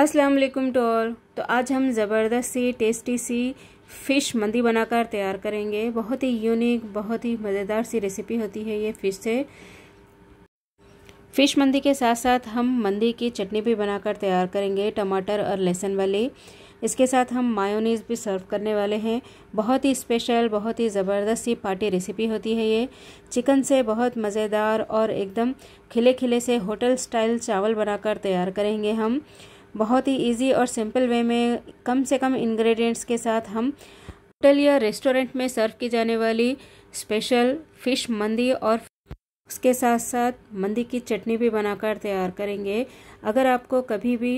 अस्सलाम वालेकुम ऑल तो आज हम ज़बरदस्त सी टेस्टी सी फ़िश मंदी बनाकर तैयार करेंगे बहुत ही यूनिक बहुत ही मज़ेदार सी रेसिपी होती है ये फ़िश से फ़िश मंदी के साथ साथ हम मंदी की चटनी भी बनाकर तैयार करेंगे टमाटर और लहसुन वाली इसके साथ हम मायोनीज़ भी सर्व करने वाले हैं बहुत ही स्पेशल बहुत ही ज़बरदस्त सी पार्टी रेसिपी होती है ये चिकन से बहुत मज़ेदार और एकदम खिले खिले से होटल स्टाइल चावल बनाकर तैयार करेंगे हम बहुत ही इजी और सिंपल वे में कम से कम इंग्रेडिएंट्स के साथ हम होटल या रेस्टोरेंट में सर्व की जाने वाली स्पेशल फिश मंदी और उसके साथ साथ मंदी की चटनी भी बनाकर तैयार करेंगे अगर आपको कभी भी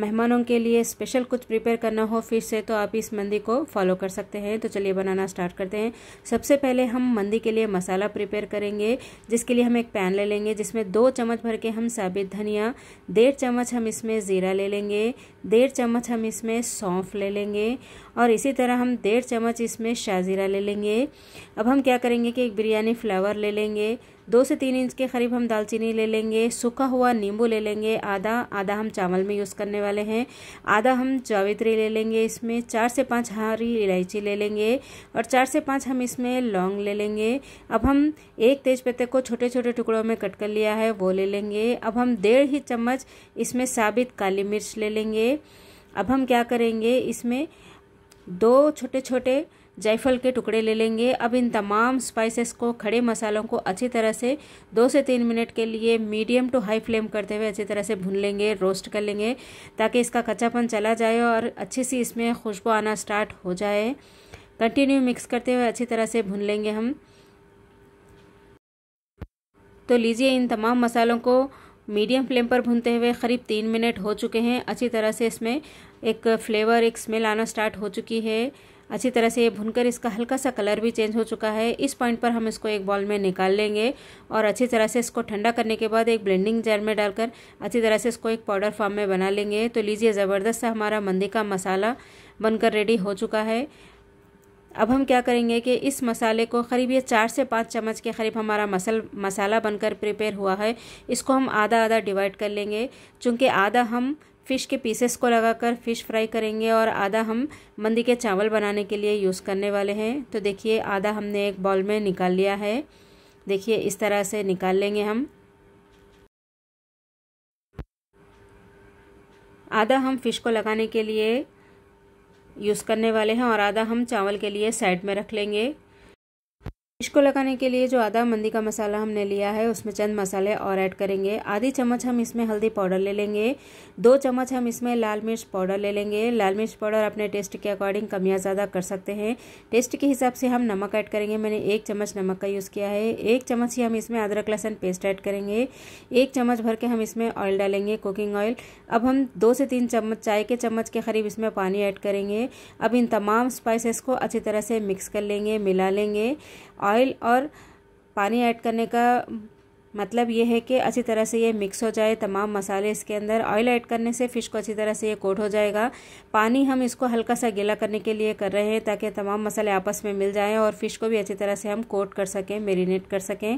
मेहमानों के लिए स्पेशल कुछ प्रिपेयर करना हो फिर से तो आप इस मंदी को फॉलो कर सकते हैं तो चलिए बनाना स्टार्ट करते हैं सबसे पहले हम मंदी के लिए मसाला प्रिपेयर करेंगे जिसके लिए हम एक पैन ले लेंगे जिसमें दो चम्मच भर के हम साबित धनिया डेढ़ चम्मच हम इसमें ज़ीरा ले लेंगे डेढ़ चम्मच हम इसमें सौंफ ले लेंगे और इसी तरह हम डेढ़ चम्मच इसमें शाहजीरा ले लेंगे अब हम क्या करेंगे कि एक बिरयानी फ्लावर ले लेंगे दो से तीन इंच के करीब हम दालचीनी ले लेंगे सूखा हुआ नींबू ले लेंगे आधा आधा हम चावल में यूज़ करने वाले हैं आधा हम जावित्री ले लेंगे इसमें चार से पाँच हरी इलायची ले लेंगे और चार से पाँच हम इसमें लौंग ले लेंगे अब हम एक तेज पत्ते को छोटे छोटे टुकड़ों में कट कर लिया है वो ले लेंगे अब हम डेढ़ ही चम्मच इसमें साबित काली मिर्च ले लेंगे अब हम क्या करेंगे इसमें दो छोटे छोटे जायफल के टुकड़े ले लेंगे अब इन तमाम स्पाइसेस को खड़े मसालों को अच्छी तरह से दो से तीन मिनट के लिए मीडियम टू हाई फ्लेम करते हुए अच्छी तरह से भून लेंगे रोस्ट कर लेंगे ताकि इसका कच्चापन चला जाए और अच्छी सी इसमें खुशबू आना स्टार्ट हो जाए कंटिन्यू मिक्स करते हुए अच्छी तरह से भून लेंगे हम तो लीजिए इन तमाम मसालों को मीडियम फ्लेम पर भूनते हुए करीब तीन मिनट हो चुके हैं अच्छी तरह से इसमें एक फ्लेवर एक स्मेल आना स्टार्ट हो चुकी है अच्छी तरह से ये भुनकर इसका हल्का सा कलर भी चेंज हो चुका है इस पॉइंट पर हम इसको एक बॉल में निकाल लेंगे और अच्छी तरह से इसको ठंडा करने के बाद एक ब्लेंडिंग जार में डालकर अच्छी तरह से इसको एक पाउडर फॉर्म में बना लेंगे तो लीजिए ज़बरदस्त सा हमारा मंदी का मसाला बनकर रेडी हो चुका है अब हम क्या करेंगे कि इस मसाले को करीब ये चार से पाँच चम्मच के करीब हमारा मसल मसाला बनकर प्रिपेयर हुआ है इसको हम आधा आधा डिवाइड कर लेंगे चूँकि आधा हम फ़िश के पीसेस को लगाकर फ़िश फ्राई करेंगे और आधा हम मंदी के चावल बनाने के लिए यूज़ करने वाले हैं तो देखिए आधा हमने एक बॉल में निकाल लिया है देखिए इस तरह से निकाल लेंगे हम आधा हम फ़िश को लगाने के लिए यूज़ करने वाले हैं और आधा हम चावल के लिए साइड में रख लेंगे इसको लगाने के लिए जो आधा मंदी का मसाला हमने लिया है उसमें चंद मसाले और ऐड करेंगे आधी चम्मच हम इसमें हल्दी पाउडर ले लेंगे दो चम्मच हम इसमें लाल मिर्च पाउडर ले लेंगे लाल मिर्च पाउडर अपने टेस्ट के अकॉर्डिंग कम या ज़्यादा कर सकते हैं टेस्ट के हिसाब से हम नमक ऐड करेंगे मैंने एक चम्मच नमक का यूज़ किया है एक चम्मच ही हम इसमें अदरक लहसन पेस्ट ऐड करेंगे एक चम्मच भर के हम इसमें ऑयल डालेंगे कुकिंग ऑयल अब हम दो से तीन चम्मच चाय के चम्मच के करीब इसमें पानी ऐड करेंगे अब इन तमाम स्पाइसेस को अच्छी तरह से मिक्स कर लेंगे मिला लेंगे ऑयल और पानी ऐड करने का मतलब ये है कि अच्छी तरह से ये मिक्स हो जाए तमाम मसाले इसके अंदर ऑयल ऐड करने से फ़िश को अच्छी तरह से ये कोट हो जाएगा पानी हम इसको हल्का सा गीला करने के लिए कर रहे हैं ताकि तमाम मसाले आपस में मिल जाएं और फ़िश को भी अच्छी तरह से हम कोट कर सकें मेरीनेट कर सकें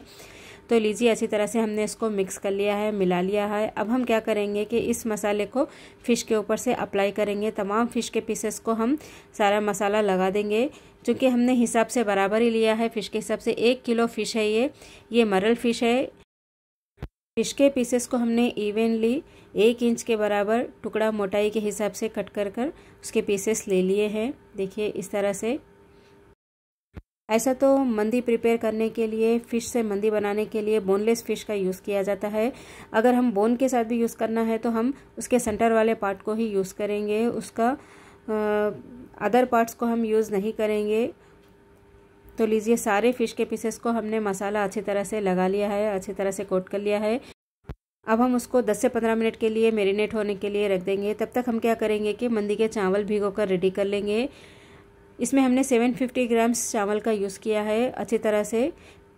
तो लीजिए अच्छी तरह से हमने इसको मिक्स कर लिया है मिला लिया है अब हम क्या करेंगे कि इस मसाले को फ़िश के ऊपर से अप्लाई करेंगे तमाम फ़िश के पीसेस को हम सारा मसाला लगा देंगे क्योंकि हमने हिसाब से बराबर ही लिया है फ़िश के हिसाब से एक किलो फ़िश है ये ये मरल फ़िश है फिश के पीसेस को हमने इवनली एक इंच के बराबर टुकड़ा मोटाई के हिसाब से कट कर कर उसके पीसेस ले लिए हैं देखिए इस तरह से ऐसा तो मंदी प्रिपेयर करने के लिए फ़िश से मंदी बनाने के लिए बोनलेस फ़िश का यूज़ किया जाता है अगर हम बोन के साथ भी यूज़ करना है तो हम उसके सेंटर वाले पार्ट को ही यूज़ करेंगे उसका अदर पार्ट्स को हम यूज़ नहीं करेंगे तो लीजिए सारे फ़िश के पीसेस को हमने मसाला अच्छी तरह से लगा लिया है अच्छी तरह से कोट कर लिया है अब हम उसको 10 से 15 मिनट के लिए मेरीनेट होने के लिए रख देंगे तब तक हम क्या करेंगे कि मंदी के चावल भिगो कर रेडी कर लेंगे इसमें हमने 750 ग्राम्स चावल का यूज़ किया है अच्छी तरह से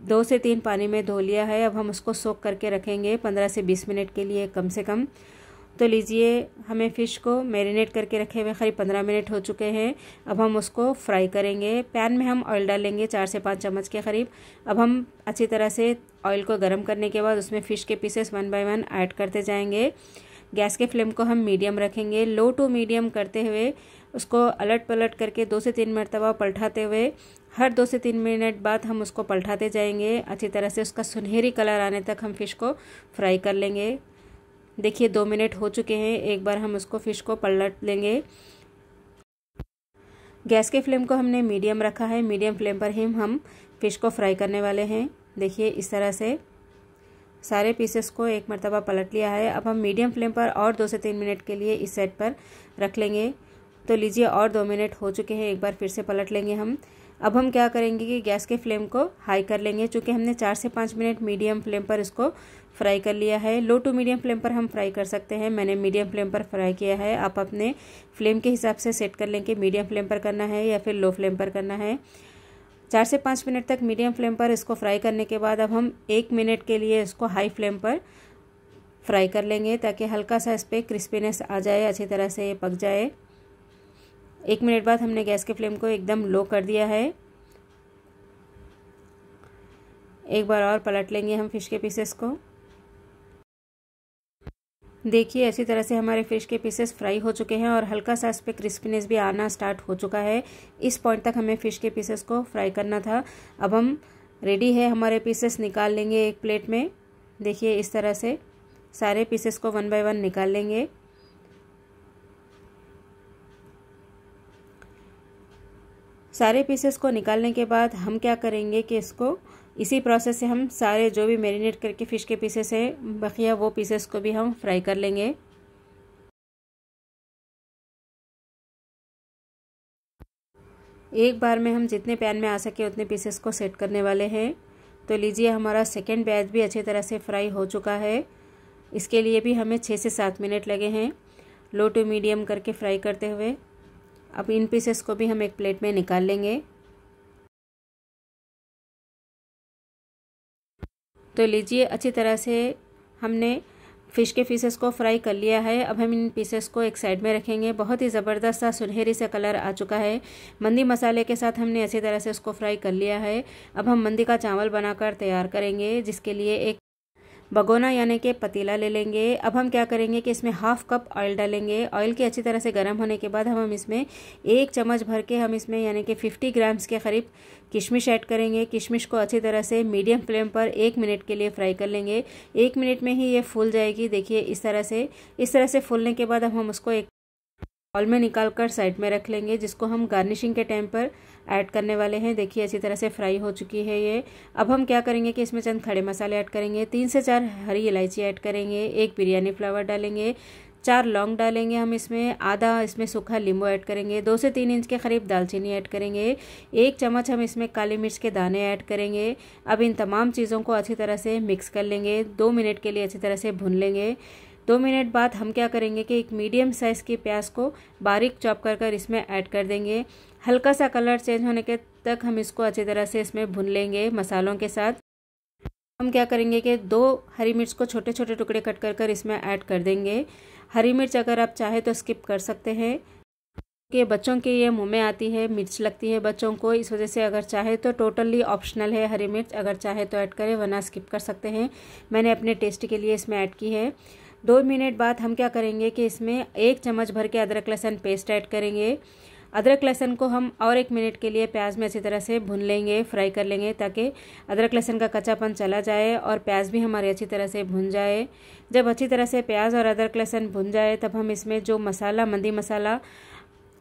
दो से तीन पानी में धो लिया है अब हम उसको सोख करके रखेंगे पंद्रह से बीस मिनट के लिए कम से कम तो लीजिए हमें फ़िश को मैरिनेट करके रखे हुए करीब पंद्रह मिनट हो चुके हैं अब हम उसको फ्राई करेंगे पैन में हम ऑयल डालेंगे चार से पाँच चम्मच के करीब अब हम अच्छी तरह से ऑयल को गर्म करने के बाद उसमें फ़िश के pieces one by one add करते जाएंगे गैस के फ्लेम को हम मीडियम रखेंगे लो टू मीडियम करते हुए उसको अलट पलट करके दो से तीन मरतबा पलटाते हुए हर दो से तीन मिनट बाद हम उसको पलटाते जाएंगे अच्छी तरह से उसका सुनहरी कलर आने तक हम फ़िश को फ्राई कर लेंगे देखिए दो मिनट हो चुके हैं एक बार हम उसको फ़िश को पलट लेंगे गैस के फ्लेम को हमने मीडियम रखा है मीडियम फ्लेम पर ही हम फ़िश को फ्राई करने वाले हैं देखिए इस तरह से सारे पीसेस को एक मरतबा पलट लिया है अब हम मीडियम फ्लेम पर और दो से तीन मिनट के लिए इस सेट पर रख लेंगे तो लीजिए और दो मिनट हो चुके हैं एक बार फिर से पलट लेंगे हम अब हम क्या करेंगे कि गैस के फ्लेम को हाई कर लेंगे चूँकि हमने चार से पाँच मिनट मीडियम फ्लेम पर इसको फ्राई कर लिया है लो टू मीडियम फ्लेम पर हम फ्राई कर सकते हैं मैंने मीडियम फ्लेम पर फ्राई किया है आप अपने फ्लेम के हिसाब से सेट कर लेंगे मीडियम फ्लेम पर करना है या फिर लो फ्लेम पर करना है चार से पाँच मिनट तक मीडियम फ्लेम पर इसको फ्राई करने के बाद अब हम एक मिनट के लिए इसको हाई फ्लेम पर फ्राई कर लेंगे ताकि हल्का सा इस पर क्रिस्पीनेस आ जाए अच्छी तरह से ये पक जाए एक मिनट बाद हमने गैस के फ्लेम को एकदम लो कर दिया है एक बार और पलट लेंगे हम फिश के पीसेस को देखिए ऐसी तरह से हमारे फिश के पीसेस फ्राई हो चुके हैं और हल्का सा इस पर क्रिस्पीनेस भी आना स्टार्ट हो चुका है इस पॉइंट तक हमें फ़िश के पीसेस को फ्राई करना था अब हम रेडी है हमारे पीसेस निकाल लेंगे एक प्लेट में देखिए इस तरह से सारे पीसेस को वन बाय वन निकाल लेंगे सारे पीसेस को निकालने के बाद हम क्या करेंगे कि इसको इसी प्रोसेस से हम सारे जो भी मेरीनेट करके फ़िश के पीसेस हैं बकिया वो पीसेस को भी हम फ्राई कर लेंगे एक बार में हम जितने पैन में आ सके उतने पीसेस को सेट करने वाले हैं तो लीजिए हमारा सेकेंड बैच भी अच्छी तरह से फ्राई हो चुका है इसके लिए भी हमें छः से सात मिनट लगे हैं लो टू मीडियम करके फ्राई करते हुए अब इन पीसेस को भी हम एक प्लेट में निकाल लेंगे तो लीजिए अच्छी तरह से हमने फ़िश के पीसेस को फ्राई कर लिया है अब हम इन पीसेस को एक साइड में रखेंगे बहुत ही ज़बरदस्त सा सुनहरी सा कलर आ चुका है मंदी मसाले के साथ हमने अच्छी तरह से इसको फ्राई कर लिया है अब हम मंदी का चावल बनाकर तैयार करेंगे जिसके लिए एक भगोना यानी कि पतीला ले लेंगे अब हम क्या करेंगे कि इसमें हाफ कप ऑयल डालेंगे ऑयल के अच्छी तरह से गर्म होने के बाद हम हम इसमें एक चम्मच भर के हम इसमें यानी कि 50 ग्राम्स के करीब किशमिश ऐड करेंगे किशमिश को अच्छी तरह से मीडियम फ्लेम पर एक मिनट के लिए फ्राई कर लेंगे एक मिनट में ही ये फूल जाएगी देखिए इस तरह से इस तरह से फूलने के बाद हम हम उसको एक ऑयल में निकाल कर साइड में रख लेंगे जिसको हम गार्निशिंग के टाइम पर ऐड करने वाले हैं देखिए अच्छी तरह से फ्राई हो चुकी है ये अब हम क्या करेंगे कि इसमें चंद खड़े मसाले ऐड करेंगे तीन से चार हरी इलायची ऐड करेंगे एक बिरयानी फ्लावर डालेंगे चार लौंग डालेंगे हम इसमें आधा इसमें सूखा लींबू ऐड करेंगे दो से तीन इंच के करीब दालचीनी ऐड करेंगे एक चम्मच हम इसमें काली मिर्च के दाने ऐड करेंगे अब इन तमाम चीज़ों को अच्छी तरह से मिक्स कर लेंगे दो मिनट के लिए अच्छी तरह से भून लेंगे दो मिनट बाद हम क्या करेंगे कि एक मीडियम साइज़ की प्याज को बारीक चॉप कर कर इसमें ऐड कर देंगे हल्का सा कलर चेंज होने के तक हम इसको अच्छी तरह से इसमें भून लेंगे मसालों के साथ हम क्या करेंगे कि दो हरी मिर्च को छोटे छोटे टुकड़े कट कर कर इसमें ऐड कर देंगे हरी मिर्च अगर आप चाहें तो स्किप कर सकते हैं कि बच्चों के ये मुँह में आती है मिर्च लगती है बच्चों को इस वजह से अगर चाहे तो टोटली ऑप्शनल है हरी मिर्च अगर चाहे तो ऐड करें वरना स्किप कर सकते हैं मैंने अपने टेस्ट के लिए इसमें ऐड की है दो मिनट बाद हम क्या करेंगे कि इसमें एक चम्मच भर के अदरक लहसन पेस्ट ऐड करेंगे अदरक लहसन को हम और एक मिनट के लिए प्याज में अच्छी तरह से भून लेंगे फ्राई कर लेंगे ताकि अदरक लहसन का कच्चापन चला जाए और प्याज भी हमारी अच्छी तरह से भुन जाए जब अच्छी तरह से प्याज और अदरक लहसन भुन जाए तब हम इसमें जो मसाला मंदी मसाला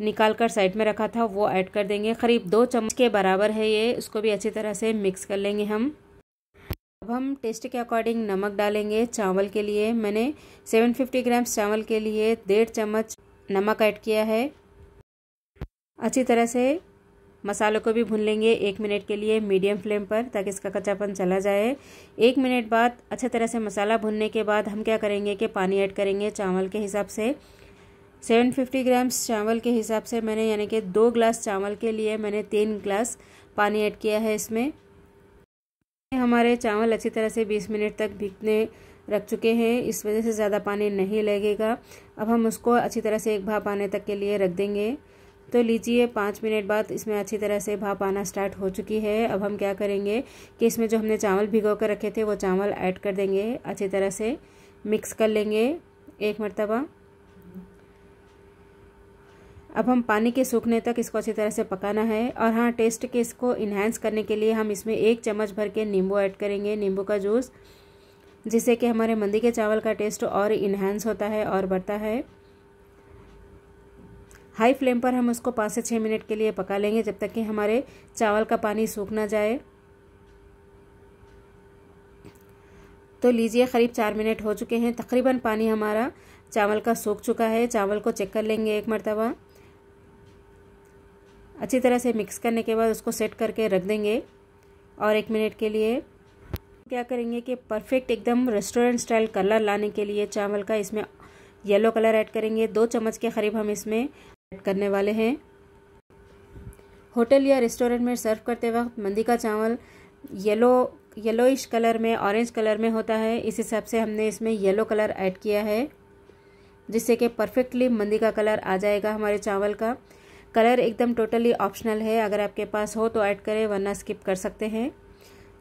निकाल कर साइड में रखा था वो ऐड कर देंगे करीब दो चम्मच के बराबर है ये उसको भी अच्छी तरह से मिक्स कर लेंगे हम अब हम टेस्ट के अकॉर्डिंग नमक डालेंगे चावल के लिए मैंने 750 ग्राम्स चावल के लिए डेढ़ चम्मच नमक ऐड किया है अच्छी तरह से मसालों को भी भून लेंगे एक मिनट के लिए मीडियम फ्लेम पर ताकि इसका कच्चापन चला जाए एक मिनट बाद अच्छे तरह से मसाला भूनने के बाद हम क्या करेंगे कि पानी ऐड करेंगे चावल के हिसाब से 750 ग्राम्स चावल के हिसाब से मैंने यानी कि दो ग्लास चावल के लिए मैंने तीन ग्लास पानी ऐड किया है इसमें हमारे चावल अच्छी तरह से 20 मिनट तक भीगने रख चुके हैं इस वजह से ज़्यादा पानी नहीं लगेगा अब हम उसको अच्छी तरह से एक भाप आने तक के लिए रख देंगे तो लीजिए पाँच मिनट बाद इसमें अच्छी तरह से भाप आना स्टार्ट हो चुकी है अब हम क्या करेंगे कि इसमें जो हमने चावल भिगो कर रखे थे वो चावल ऐड कर देंगे अच्छी तरह से मिक्स कर लेंगे एक मरतबा अब हम पानी के सूखने तक इसको अच्छी तरह से पकाना है और हाँ टेस्ट के इसको इन्हेंस करने के लिए हम इसमें एक चम्मच भर के नींबू ऐड करेंगे नींबू का जूस जिससे कि हमारे मंदी के चावल का टेस्ट और इन्हेंस होता है और बढ़ता है हाई फ्लेम पर हम उसको पाँच से छः मिनट के लिए पका लेंगे जब तक कि हमारे चावल का पानी सूख ना जाए तो लीजिए करीब चार मिनट हो चुके हैं तकरीबन पानी हमारा चावल का सूख चुका है चावल को चेक कर लेंगे एक मरतबा अच्छी तरह से मिक्स करने के बाद उसको सेट करके रख देंगे और एक मिनट के लिए क्या करेंगे कि परफेक्ट एकदम रेस्टोरेंट स्टाइल कलर लाने के लिए चावल का इसमें येलो कलर ऐड करेंगे दो चम्मच के करीब हम इसमें ऐड करने वाले हैं होटल या रेस्टोरेंट में सर्व करते वक्त मंदी का चावल येलो येलोइश कलर में ऑरेंज कलर में होता है इस हिसाब से हमने इसमें येलो कलर ऐड किया है जिससे कि परफेक्टली मंदी का कलर आ जाएगा हमारे चावल का कलर एकदम टोटली ऑप्शनल है अगर आपके पास हो तो ऐड करें वरना स्किप कर सकते हैं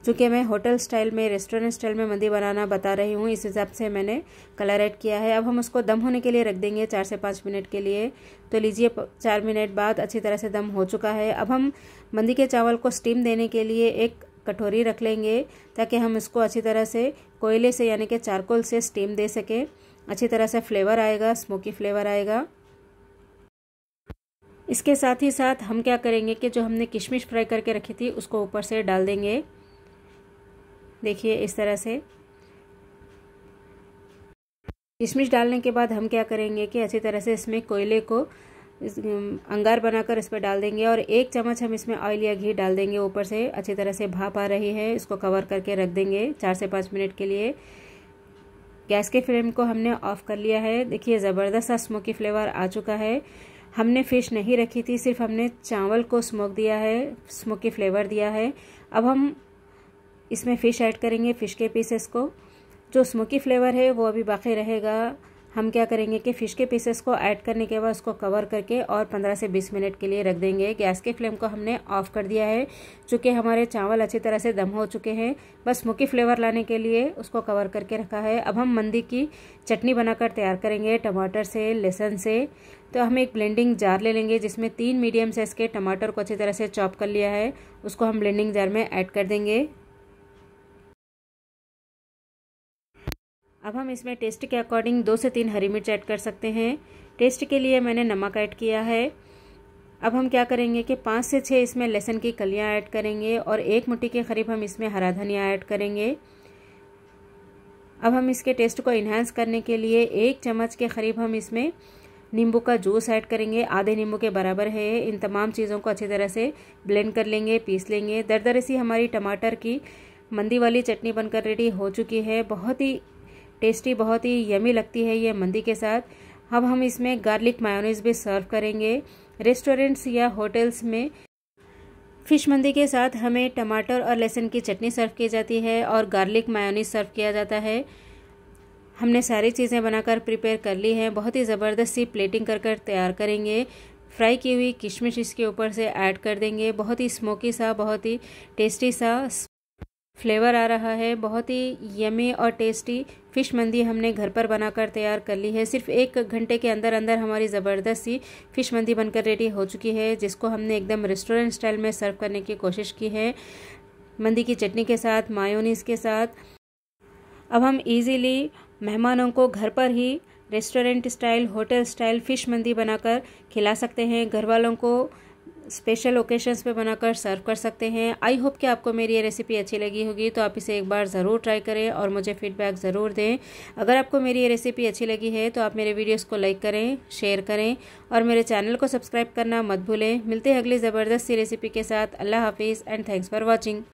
चूँकि मैं होटल स्टाइल में रेस्टोरेंट स्टाइल में मंदी बनाना बता रही हूँ इस हिसाब से मैंने कलर ऐड किया है अब हम उसको दम होने के लिए रख देंगे चार से पाँच मिनट के लिए तो लीजिए चार मिनट बाद अच्छी तरह से दम हो चुका है अब हम मंदी के चावल को स्टीम देने के लिए एक कटोरी रख लेंगे ताकि हम इसको अच्छी तरह से कोयले से यानी कि चारकोल से स्टीम दे सकें अच्छी तरह से फ्लेवर आएगा स्मोकी फ्लेवर आएगा इसके साथ ही साथ हम क्या करेंगे कि जो हमने किशमिश फ्राई करके रखी थी उसको ऊपर से डाल देंगे देखिए इस तरह से किशमिश डालने के बाद हम क्या करेंगे कि अच्छी तरह से इसमें कोयले को इस अंगार बनाकर इस पर डाल देंगे और एक चम्मच हम इसमें ऑयल या घी डाल देंगे ऊपर से अच्छी तरह से भाप आ रही है इसको कवर करके रख देंगे चार से पाँच मिनट के लिए गैस के फ्लेम को हमने ऑफ़ कर लिया है देखिए ज़बरदस्त सा स्मोकी फ्लेवर आ चुका है हमने फ़िश नहीं रखी थी सिर्फ हमने चावल को स्मोक दिया है स्मोकी फ्लेवर दिया है अब हम इसमें फ़िश ऐड करेंगे फ़िश के पीसेस को जो स्मोकी फ्लेवर है वो अभी बाकी रहेगा हम क्या करेंगे कि फ़िश के पीसेस को ऐड करने के बाद उसको कवर करके और 15 से 20 मिनट के लिए रख देंगे गैस के फ्लेम को हमने ऑफ़ कर दिया है चूँकि हमारे चावल अच्छी तरह से दम हो चुके हैं बस मुखी फ्लेवर लाने के लिए उसको कवर करके रखा है अब हम मंदी की चटनी बनाकर तैयार करेंगे टमाटर से लहसुन से तो हम एक ब्लेंडिंग जार ले लेंगे जिसमें तीन मीडियम साइज़ के टमाटर को अच्छी तरह से चॉप कर लिया है उसको हम ब्लेंडिंग जार में ऐड कर देंगे अब हम इसमें टेस्ट के अकॉर्डिंग दो से तीन हरी मिर्च ऐड कर सकते हैं टेस्ट के लिए मैंने नमक ऐड किया है अब हम क्या करेंगे कि पाँच से छः इसमें लहसुन की कलियाँ ऐड करेंगे और एक मुट्ठी के करीब हम इसमें हरा धनिया ऐड करेंगे अब हम इसके टेस्ट को इन्हांस करने के लिए एक चम्मच के करीब हम इसमें नींबू का जूस ऐड करेंगे आधे नींबू के बराबर है इन तमाम चीज़ों को अच्छी तरह से ब्लेंड कर लेंगे पीस लेंगे दर दर सी हमारी टमाटर की मंदी वाली चटनी बनकर रेडी हो चुकी है बहुत ही टेस्टी बहुत ही यमी लगती है ये मंदी के साथ अब हम इसमें गार्लिक मायोनीज भी सर्व करेंगे रेस्टोरेंट्स या होटल्स में फिश मंदी के साथ हमें टमाटर और लहसुन की चटनी सर्व की जाती है और गार्लिक मायोनीज सर्व किया जाता है हमने सारी चीज़ें बनाकर प्रिपेयर कर ली हैं बहुत ही ज़बरदस्त सी प्लेटिंग कर कर तैयार करेंगे फ्राई की हुई किशमिश इसके ऊपर से ऐड कर देंगे बहुत ही स्मोकी सा बहुत ही टेस्टी सा फ्लेवर आ रहा है बहुत ही यमी और टेस्टी फ़िश मंदी हमने घर पर बनाकर तैयार कर ली है सिर्फ एक घंटे के अंदर अंदर हमारी ज़बरदस्त सी फ़िश मंदी बनकर रेडी हो चुकी है जिसको हमने एकदम रेस्टोरेंट स्टाइल में सर्व करने की कोशिश की है मंदी की चटनी के साथ मायोनीस के साथ अब हम इजीली मेहमानों को घर पर ही restaurant style hotel style fish mandi बनाकर खिला सकते हैं घर वालों को स्पेशल ओकेशंस पे बनाकर सर्व कर सकते हैं आई होप कि आपको मेरी ये रेसिपी अच्छी लगी होगी तो आप इसे एक बार ज़रूर ट्राई करें और मुझे फीडबैक ज़रूर दें अगर आपको मेरी ये रेसिपी अच्छी लगी है तो आप मेरे वीडियोस को लाइक करें शेयर करें और मेरे चैनल को सब्सक्राइब करना मत भूलें मिलते हैं अगली ज़बरदस्त सी रेसिपी के साथ अल्लाह हाफिज़ एंड थैंक्स फॉर वॉचिंग